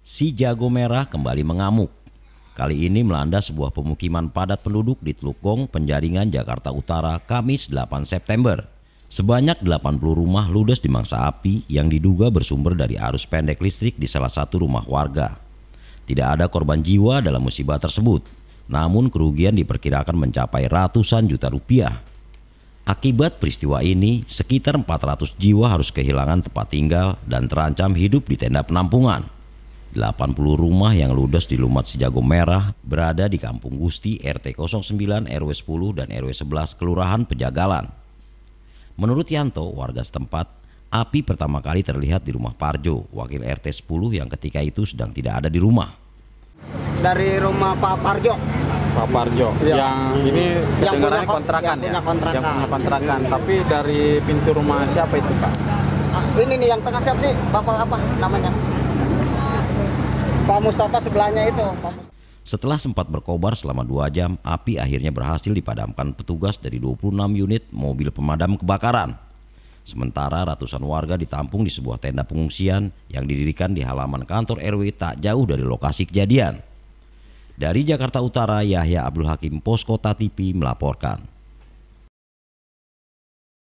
Si jago merah kembali mengamuk. Kali ini melanda sebuah pemukiman padat penduduk di Teluk Gong, Penjaringan, Jakarta Utara, Kamis 8 September. Sebanyak 80 rumah ludes dimangsa api yang diduga bersumber dari arus pendek listrik di salah satu rumah warga. Tidak ada korban jiwa dalam musibah tersebut, namun kerugian diperkirakan mencapai ratusan juta rupiah. Akibat peristiwa ini, sekitar 400 jiwa harus kehilangan tempat tinggal dan terancam hidup di tenda penampungan. 80 rumah yang ludes di Lumat Sejago Merah berada di Kampung Gusti RT 09 RW 10 dan RW 11 Kelurahan Pejagalan. Menurut Yanto, warga setempat, api pertama kali terlihat di rumah Parjo, wakil RT 10 yang ketika itu sedang tidak ada di rumah. Dari rumah Pak Parjo. Pak Parjo. Ya. Yang ini yang punya kontrakan yang ya. Punya kontrakan. Yang punya kontrakan. Tapi dari pintu rumah siapa itu Pak? Ah, ini nih yang tengah siap sih? Bapak apa namanya? Pak Mustafa sebelahnya itu. Setelah sempat berkobar selama dua jam, api akhirnya berhasil dipadamkan petugas dari 26 unit mobil pemadam kebakaran. Sementara ratusan warga ditampung di sebuah tenda pengungsian yang didirikan di halaman kantor RW tak jauh dari lokasi kejadian. Dari Jakarta Utara, Yahya Abdul Hakim Poskota TV melaporkan.